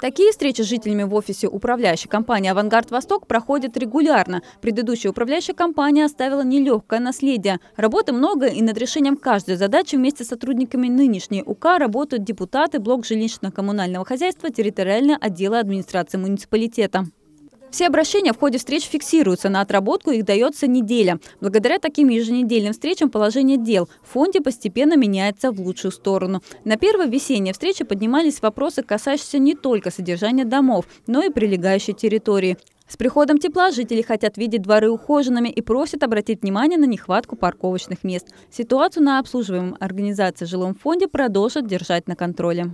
Такие встречи с жителями в офисе управляющей компании «Авангард Восток» проходят регулярно. Предыдущая управляющая компания оставила нелегкое наследие. Работы много, и над решением каждой задачи вместе с сотрудниками нынешней УК работают депутаты, блок жилищно-коммунального хозяйства, территориального отдела администрации муниципалитета. Все обращения в ходе встреч фиксируются, на отработку их дается неделя. Благодаря таким еженедельным встречам положение дел в фонде постепенно меняется в лучшую сторону. На первой весенней встрече поднимались вопросы, касающиеся не только содержания домов, но и прилегающей территории. С приходом тепла жители хотят видеть дворы ухоженными и просят обратить внимание на нехватку парковочных мест. Ситуацию на обслуживаемом организации жилом фонде продолжат держать на контроле.